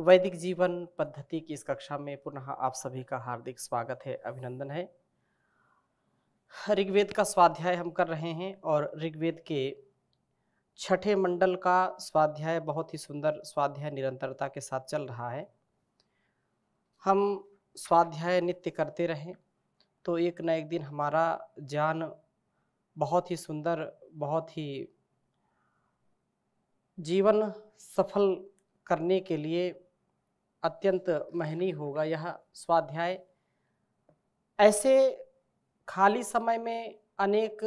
वैदिक जीवन पद्धति की इस कक्षा में पुनः आप सभी का हार्दिक स्वागत है अभिनंदन है ऋग्वेद का स्वाध्याय हम कर रहे हैं और ऋग्वेद के छठे मंडल का स्वाध्याय बहुत ही सुंदर स्वाध्याय निरंतरता के साथ चल रहा है हम स्वाध्याय नित्य करते रहें तो एक न एक दिन हमारा ज्ञान बहुत ही सुंदर बहुत ही जीवन सफल करने के लिए अत्यंत महनी होगा यह स्वाध्याय ऐसे खाली समय में अनेक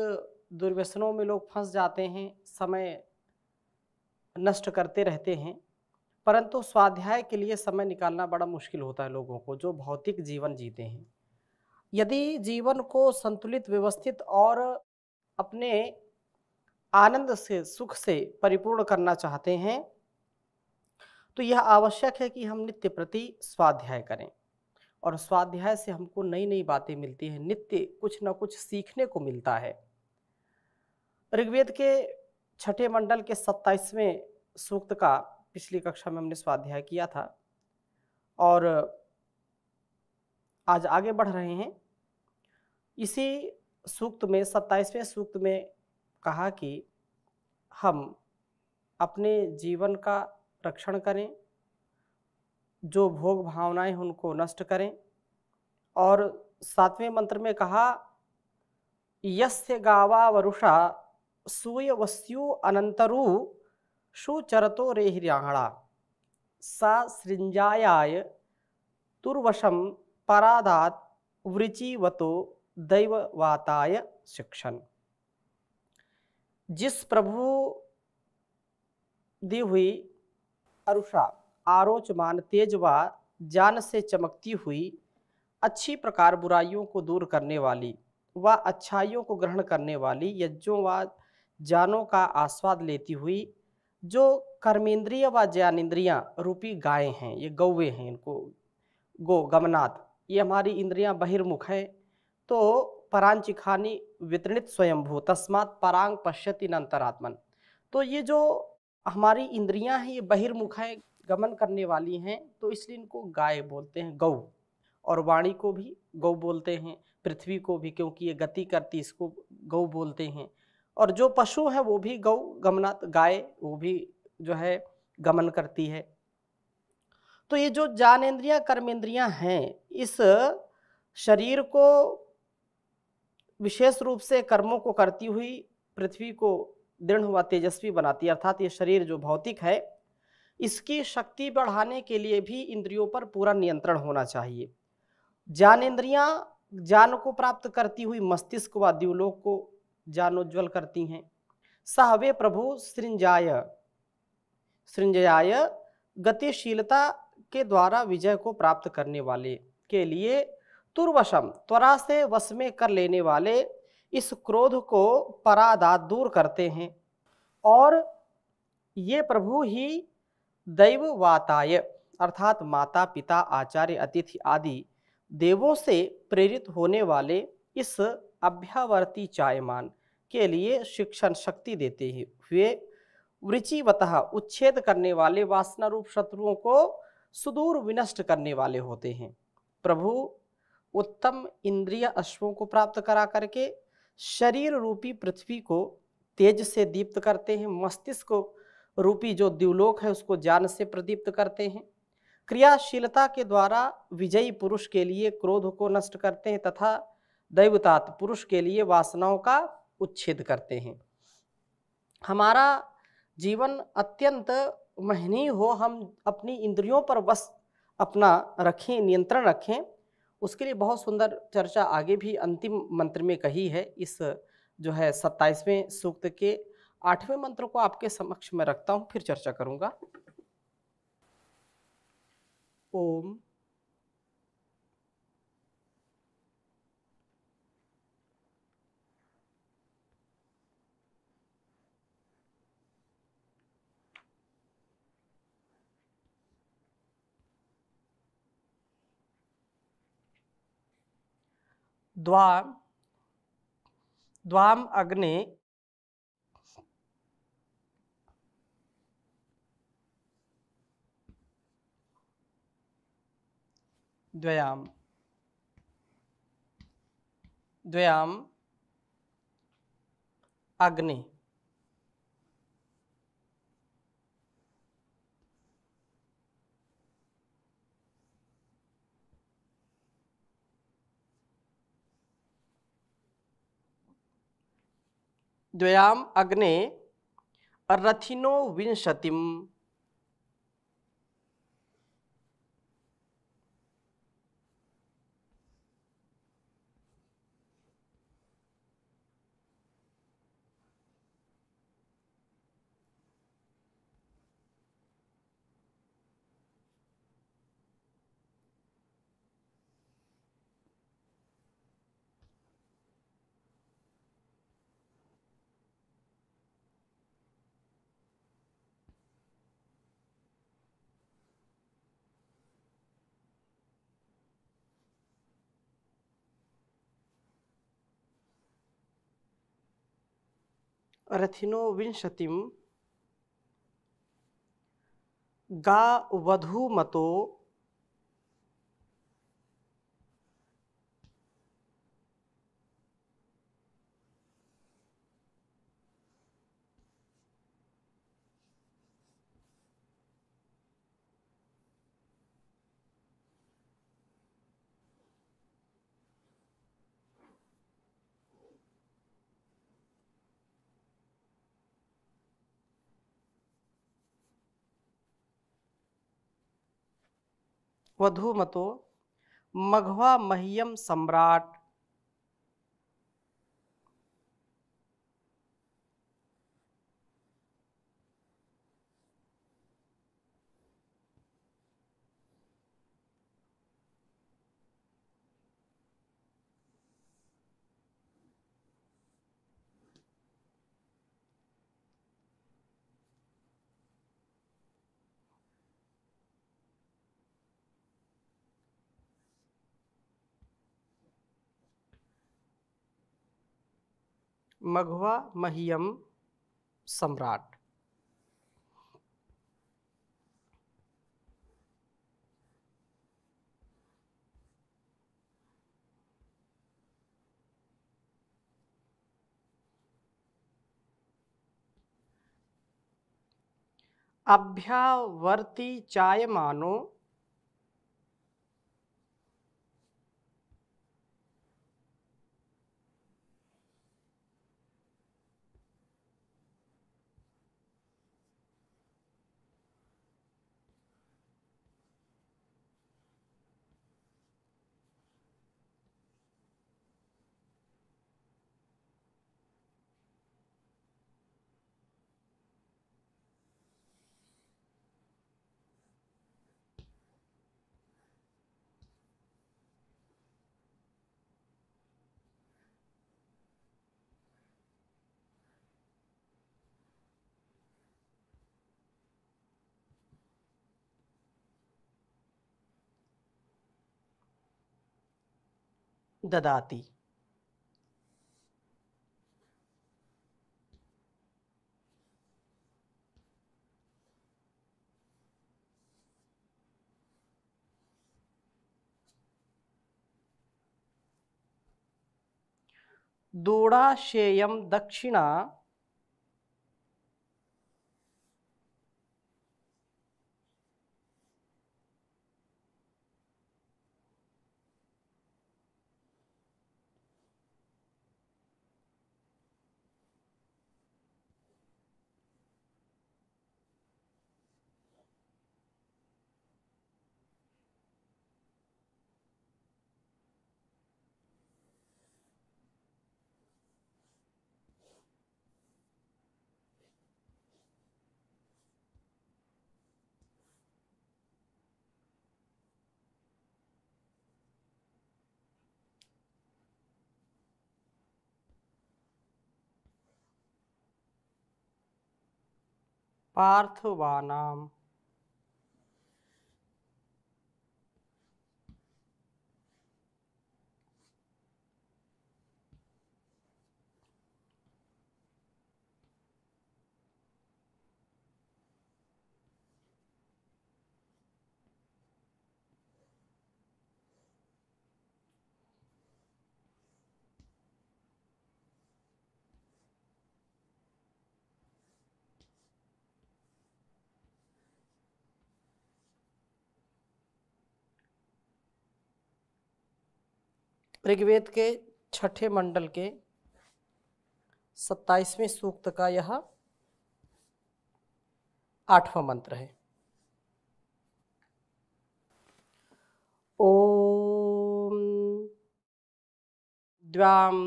दुर्व्यसनों में लोग फंस जाते हैं समय नष्ट करते रहते हैं परंतु स्वाध्याय के लिए समय निकालना बड़ा मुश्किल होता है लोगों को जो भौतिक जीवन जीते हैं यदि जीवन को संतुलित व्यवस्थित और अपने आनंद से सुख से परिपूर्ण करना चाहते हैं तो यह आवश्यक है कि हम नित्य प्रति स्वाध्याय करें और स्वाध्याय से हमको नई नई बातें मिलती हैं नित्य कुछ ना कुछ सीखने को मिलता है ऋग्वेद के छठे मंडल के सत्ताईसवें सूक्त का पिछली कक्षा में हमने स्वाध्याय किया था और आज आगे बढ़ रहे हैं इसी सूक्त में सत्ताईसवें सूक्त में कहा कि हम अपने जीवन का रक्षण करें जो भोग भावनाएं उनको नष्ट करें और सातवें मंत्र में कहा यस्य गावा वरुषा सूयवस्यु अनंतरु सुचरतो रेहिराणा सा सृंजायाय तुर्वशम परादात वृचिवतो दैववाताय शिक्षण जिस प्रभु दी हुई अरुषा आरोचमान तेज व जान से चमकती हुई अच्छी प्रकार बुराइयों को दूर करने वाली व अच्छाइयों को ग्रहण करने वाली यज्ञों व जानों का आस्वाद लेती हुई जो कर्मेंद्रिय व ज्ञानेन्द्रियाँ रूपी गायें हैं ये गौवे हैं इनको गो गमनाथ ये हमारी इंद्रियां बहिर्मुख हैं तो परांचिखानी वितरणित स्वयंभू तस्मात परांग पश्यति नंतरात्मन तो ये जो हमारी इंद्रियां हैं ये बहिर्मुखाएं गमन करने वाली हैं तो इसलिए इनको गाय बोलते हैं गौ और वाणी को भी गौ बोलते हैं पृथ्वी को भी क्योंकि ये गति करती इसको गौ बोलते हैं और जो पशु है वो भी गौ गमना गाय वो भी जो है गमन करती है तो ये जो ज्ञानेन्द्रियाँ कर्मेंद्रियाँ हैं इस शरीर को विशेष रूप से कर्मों को करती हुई पृथ्वी को दृढ़ व तेजस्वी बनाती है अर्थात ये शरीर जो भौतिक है इसकी शक्ति बढ़ाने के लिए भी इंद्रियों पर पूरा नियंत्रण होना चाहिए ज्ञानेन्द्रियाँ ज्ञान को प्राप्त करती हुई मस्तिष्क व दिवलोक को ज्ञानोज्वल करती हैं सहवे प्रभु सृंजाय सृंजयाय गतिशीलता के द्वारा विजय को प्राप्त करने वाले के लिए तुर्वशम त्वरा से वश में कर लेने वाले इस क्रोध को परादात दूर करते हैं और ये प्रभु ही दैव वाताय अर्थात माता पिता आचार्य अतिथि आदि देवों से प्रेरित होने वाले इस अभ्यावर्ती चायमान के लिए शिक्षण शक्ति देते हैं हुए वृचिवतः उच्छेद करने वाले वासना रूप शत्रुओं को सुदूर विनष्ट करने वाले होते हैं प्रभु उत्तम इंद्रिय अश्वों को प्राप्त करा करके शरीर रूपी पृथ्वी को तेज से दीप्त करते हैं मस्तिष्क रूपी जो दिवलोक है उसको ज्ञान से प्रदीप्त करते हैं क्रियाशीलता के द्वारा विजयी पुरुष के लिए क्रोध को नष्ट करते हैं तथा दैवतात पुरुष के लिए वासनाओं का उच्छेद करते हैं हमारा जीवन अत्यंत महनीय हो हम अपनी इंद्रियों पर बस अपना रखें नियंत्रण रखें उसके लिए बहुत सुंदर चर्चा आगे भी अंतिम मंत्र में कही है इस जो है सत्ताईसवें सूक्त के आठवें मंत्र को आपके समक्ष मैं रखता हूँ फिर चर्चा करूँगा ओम द्वाम द्वाम अग्नि द्वयाम द्वयाम अग्नि द्वयाम अग्ने रथिनो विंशतिम रथिनो रथिनोविंशतिम गा मतो वधु मतो मघवा मह्यम सम्राट मघवा महियम सम्राट अभ्यावर्ती चायमानो ददाति दोड़ाशेयम दक्षिणा पार्थवानाम ऋग्वेद के छठे मंडल के सत्ताईसवें सूक्त का यह आठवां मंत्र है ओम द्वाम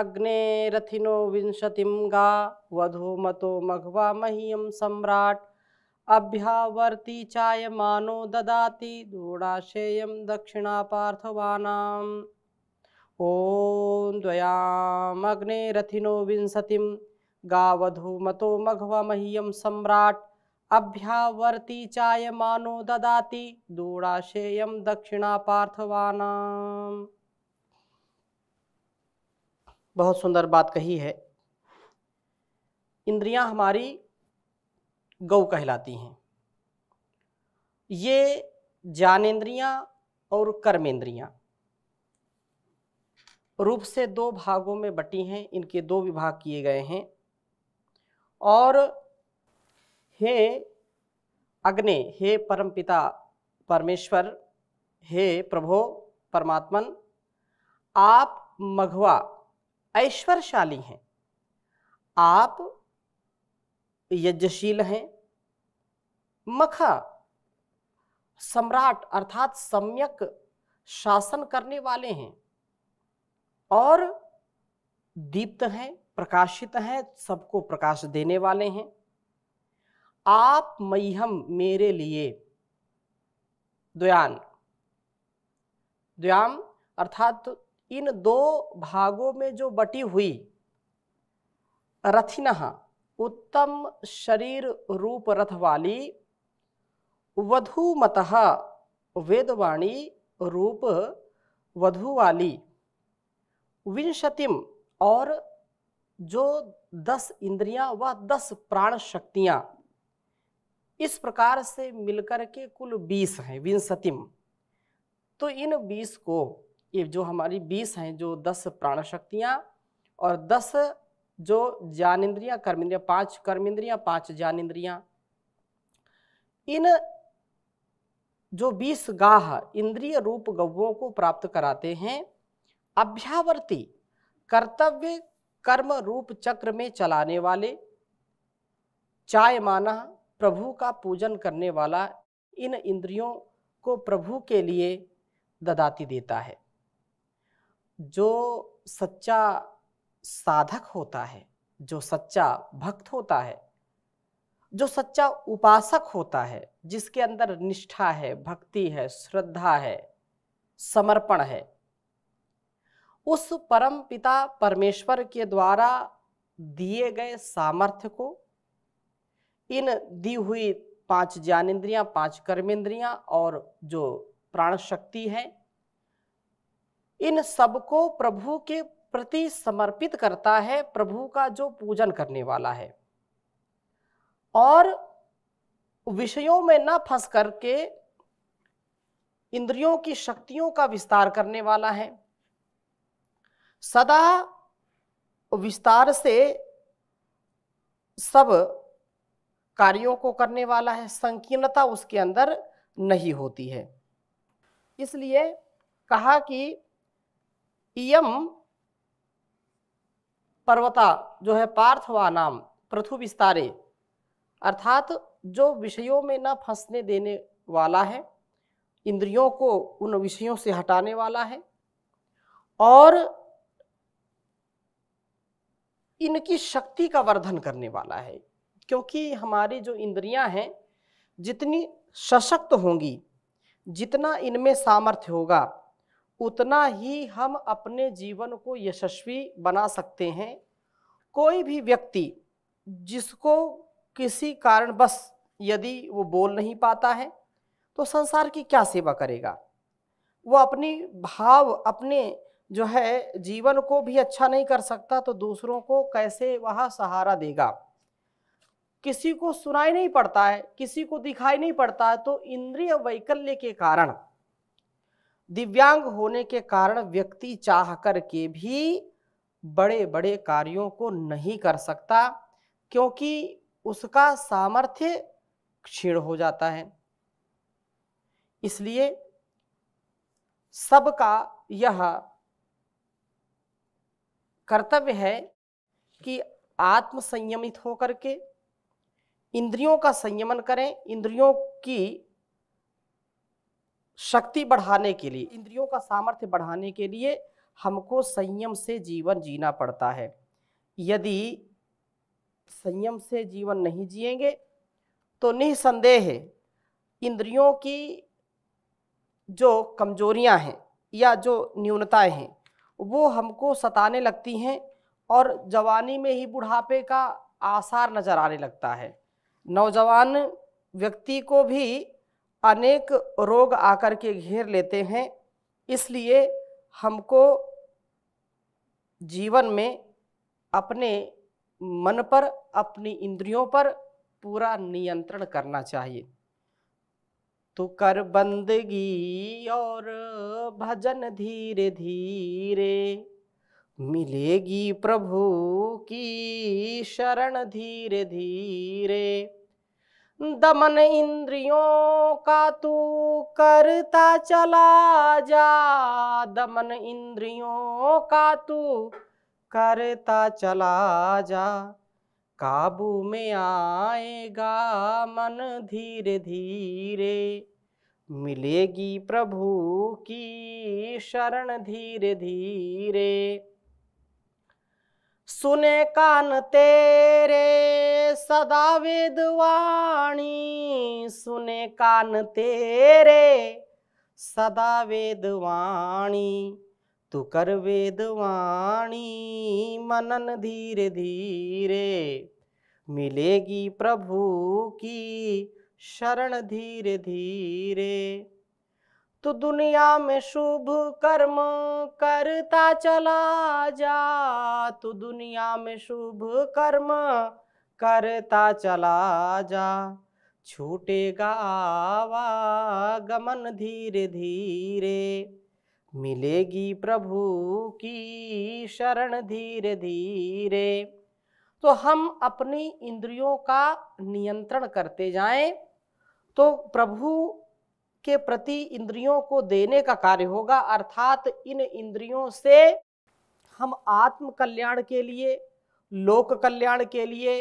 अग्ने रथिनो विंशतिम गा वधो मतो मघवा मह्यम सम्राट अभ्यावर्ती मानो ददाति दूराशेय दक्षिणा पार्थवानाम ॐ द्वयामग्नेरथिनो विंशतिं गावधूमतो मह्यम सम्राट अभ्यावर्ति चायमानो ददाति दक्षिणा पार्थवाना बहुत सुंदर बात कही है इंद्रियां हमारी गौ कहलाती हैं ये ज्ञानेन्द्रियां और कर्मेंद्रियां रूप से दो भागों में बटी हैं इनके दो विभाग किए गए हैं और हे अग्नि हे परमपिता परमेश्वर हे प्रभो परमात्मन आप मघवा ऐश्वर्यशाली हैं आप यज्ञशील हैं मखा सम्राट अर्थात सम्यक शासन करने वाले हैं और दीप्त हैं प्रकाशित हैं सबको प्रकाश देने वाले हैं आप मह्यम मेरे लिए द्वयान द्वयाम अर्थात इन दो भागों में जो बटी हुई रथिना उत्तम शरीर रूप रथ वाली वधुमत वेदवाणी रूप वधु वाली विंशतिम और जो दस इंद्रियां व दस प्राण शक्तियां इस प्रकार से मिलकर के कुल बीस हैं विंशतिम तो इन बीस को ये जो हमारी बीस हैं जो दस प्राण शक्तियां और दस जो ज्ञान इंद्रियां कर्म इंद्रियां पांच कर्म इंद्रियां पांच ज्ञान इंद्रियां इन जो बीस गाह इंद्रिय रूप गवों को प्राप्त कराते हैं अभ्यावर्ती कर्तव्य कर्म रूप चक्र में चलाने वाले चाय माना प्रभु का पूजन करने वाला इन इंद्रियों को प्रभु के लिए ददाती देता है जो सच्चा साधक होता है जो सच्चा भक्त होता है जो सच्चा उपासक होता है जिसके अंदर निष्ठा है भक्ति है श्रद्धा है समर्पण है उस परम पिता परमेश्वर के द्वारा दिए गए सामर्थ्य को इन दी हुई पांच ज्ञानेन्द्रियां पांच कर्मेंद्रियां और जो प्राण शक्ति है इन सबको प्रभु के प्रति समर्पित करता है प्रभु का जो पूजन करने वाला है और विषयों में न फंस करके इंद्रियों की शक्तियों का विस्तार करने वाला है सदा विस्तार से सब कार्यों को करने वाला है संकीर्णता उसके अंदर नहीं होती है इसलिए कहा कि इम पर्वता जो है नाम पृथु विस्तारे अर्थात जो विषयों में न फंसने देने वाला है इंद्रियों को उन विषयों से हटाने वाला है और इनकी शक्ति का वर्धन करने वाला है क्योंकि हमारी जो इंद्रियां हैं जितनी सशक्त होंगी जितना इनमें सामर्थ्य होगा उतना ही हम अपने जीवन को यशस्वी बना सकते हैं कोई भी व्यक्ति जिसको किसी कारण बस यदि वो बोल नहीं पाता है तो संसार की क्या सेवा करेगा वो अपनी भाव अपने जो है जीवन को भी अच्छा नहीं कर सकता तो दूसरों को कैसे वह सहारा देगा किसी को सुनाई नहीं पड़ता है किसी को दिखाई नहीं पड़ता है तो इंद्रिय वैकल्य के कारण दिव्यांग होने के कारण व्यक्ति चाह कर के भी बड़े बड़े कार्यों को नहीं कर सकता क्योंकि उसका सामर्थ्य क्षीण हो जाता है इसलिए सबका यह कर्तव्य है कि आत्म संयमित होकर के इंद्रियों का संयमन करें इंद्रियों की शक्ति बढ़ाने के लिए इंद्रियों का सामर्थ्य बढ़ाने के लिए हमको संयम से जीवन जीना पड़ता है यदि संयम से जीवन नहीं जिएंगे तो निसंदेह इंद्रियों की जो कमजोरियां हैं या जो न्यूनताएं हैं वो हमको सताने लगती हैं और जवानी में ही बुढ़ापे का आसार नज़र आने लगता है नौजवान व्यक्ति को भी अनेक रोग आकर के घेर लेते हैं इसलिए हमको जीवन में अपने मन पर अपनी इंद्रियों पर पूरा नियंत्रण करना चाहिए तो कर बंदगी और भजन धीरे धीरे मिलेगी प्रभु की शरण धीरे धीरे दमन इंद्रियों का तू करता चला जा दमन इंद्रियों का तू करता चला जा काबू में आएगा मन धीरे धीरे मिलेगी प्रभु की शरण धीरे धीरे सुने कान तेरे सदा वेदवाणी सुने कान तेरे सदा वेदवाणी तू कर वेदवाणी मनन धीरे धीरे मिलेगी प्रभु की शरण धीरे धीरे तो दुनिया में शुभ कर्म करता चला जा तू तो दुनिया में शुभ कर्म करता चला जा छूटेगा आवागमन धीरे धीरे मिलेगी प्रभु की शरण धीरे धीरे तो हम अपनी इंद्रियों का नियंत्रण करते जाएं तो प्रभु के प्रति इंद्रियों को देने का कार्य होगा अर्थात इन इंद्रियों से हम आत्म कल्याण के लिए लोक कल्याण के लिए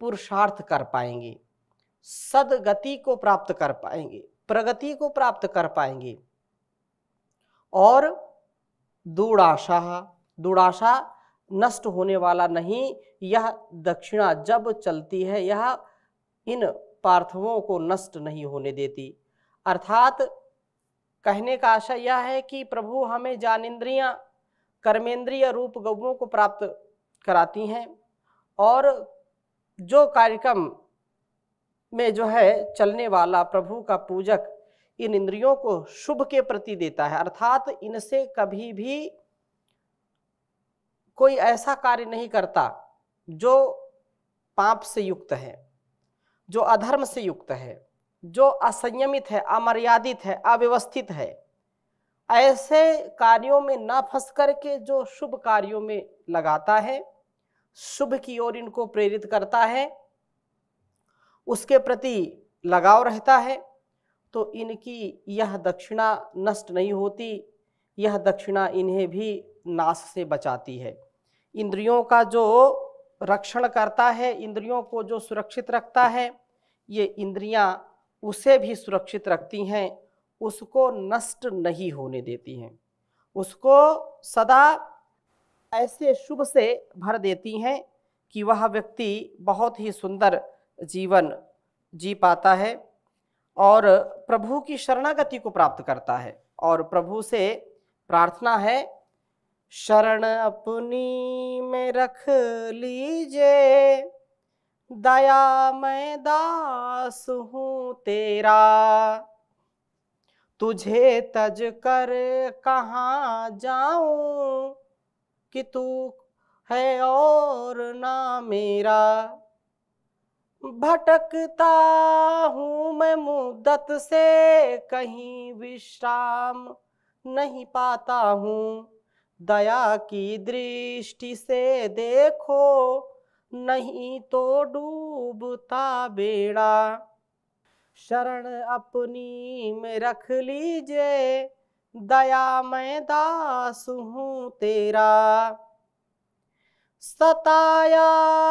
पुरुषार्थ कर पाएंगे सदगति को प्राप्त कर पाएंगे प्रगति को प्राप्त कर पाएंगे और दूढ़ाशा दूढ़ाशा नष्ट होने वाला नहीं यह दक्षिणा जब चलती है यह इन पार्थवों को नष्ट नहीं होने देती अर्थात कहने का आशय यह है कि प्रभु हमें ज्ञानेन्द्रियाँ कर्मेंद्रिय रूप गौवों को प्राप्त कराती हैं और जो कार्यक्रम में जो है चलने वाला प्रभु का पूजक इन इंद्रियों को शुभ के प्रति देता है अर्थात इनसे कभी भी कोई ऐसा कार्य नहीं करता जो पाप से युक्त है जो अधर्म से युक्त है जो असंयमित है अमर्यादित है अव्यवस्थित है ऐसे कार्यों में ना फंस करके जो शुभ कार्यों में लगाता है शुभ की ओर इनको प्रेरित करता है उसके प्रति लगाव रहता है तो इनकी यह दक्षिणा नष्ट नहीं होती यह दक्षिणा इन्हें भी नाश से बचाती है इंद्रियों का जो रक्षण करता है इंद्रियों को जो सुरक्षित रखता है ये इंद्रियां उसे भी सुरक्षित रखती हैं उसको नष्ट नहीं होने देती हैं उसको सदा ऐसे शुभ से भर देती हैं कि वह व्यक्ति बहुत ही सुंदर जीवन जी पाता है और प्रभु की शरणागति को प्राप्त करता है और प्रभु से प्रार्थना है शरण अपनी में रख लीजे दया मैं दास हूँ तेरा तुझे तज कर कहा जाऊं कि तू है और ना मेरा भटकता हूँ मैं मुद्दत से कहीं विश्राम नहीं पाता हूँ दया की दृष्टि से देखो नहीं तो डूबता बेड़ा शरण अपनी में रख लीजे दया मैं दास हूँ तेरा सताया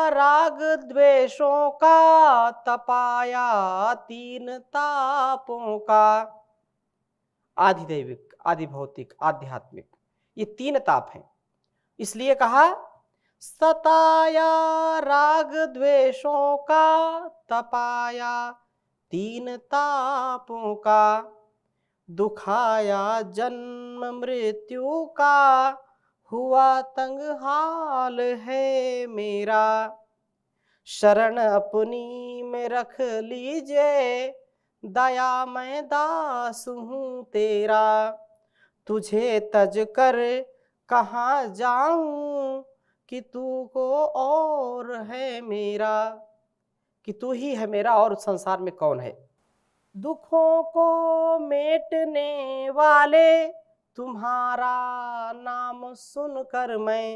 राग द्वेषों का तपाया तीन तापों का आधिदैविक आधिभौतिक आध्यात्मिक ये तीन ताप हैं इसलिए कहा सताया राग द्वेषों का तपाया तीन तापों का दुखाया जन्म मृत्यु का हुआ तंग हाल है मेरा शरण अपनी में रख लीजे दया मैं दास हूँ तेरा तुझे तज कर कहा जाऊं कि तू को और है मेरा कि तू ही है मेरा और संसार में कौन है दुखों को मेटने वाले तुम्हारा नाम सुनकर मैं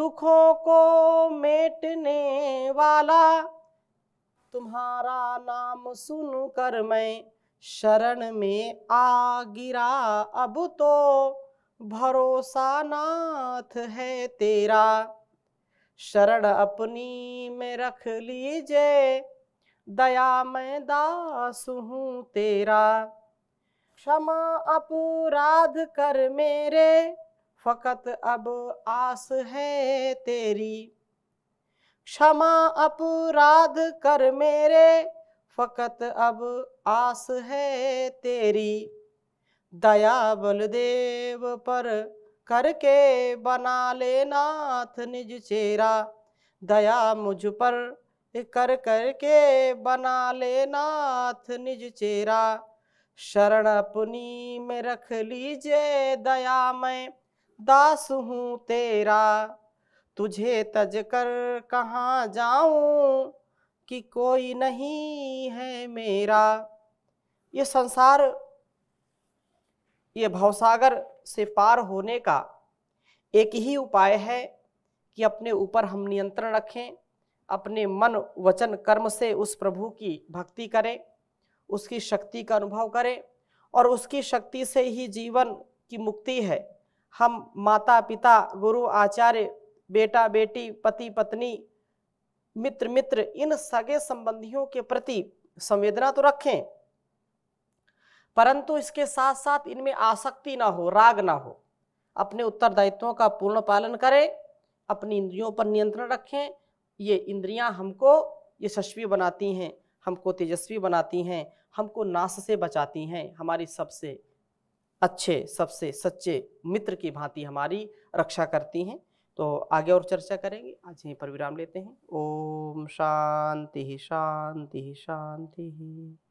दुखों को मेटने वाला तुम्हारा नाम सुनकर मैं शरण में आ गिरा अब तो भरोसा नाथ है तेरा शरण अपनी में रख लीजे दया मैं दास हूँ तेरा क्षमा अपराध कर मेरे फकत अब आस है तेरी क्षमा अपराध कर मेरे फ़कत अब आस है तेरी दया बलदेव पर करके बना ले नाथ निज चेरा दया मुझ पर कर करके बना ले नाथ निज चेरा शरण अपनी में रख लीजे दया मैं दास हूँ तेरा तुझे तज कर कहाँ जाऊँ कि कोई नहीं है मेरा ये संसार ये भवसागर से पार होने का एक ही उपाय है कि अपने ऊपर हम नियंत्रण रखें अपने मन वचन कर्म से उस प्रभु की भक्ति करें उसकी शक्ति का अनुभव करें और उसकी शक्ति से ही जीवन की मुक्ति है हम माता पिता गुरु आचार्य बेटा बेटी पति पत्नी मित्र मित्र इन सगे संबंधियों के प्रति संवेदना तो रखें परंतु इसके साथ साथ इनमें आसक्ति ना हो राग ना हो अपने उत्तरदायित्वों का पूर्ण पालन करें अपनी इंद्रियों पर नियंत्रण रखें ये इंद्रियां हमको यशस्वी बनाती हैं हमको तेजस्वी बनाती हैं हमको नाश से बचाती हैं हमारी सबसे अच्छे सबसे सच्चे मित्र की भांति हमारी रक्षा करती हैं तो आगे और चर्चा करेंगे आज यहीं पर विराम लेते हैं ओम शांति शांति शांति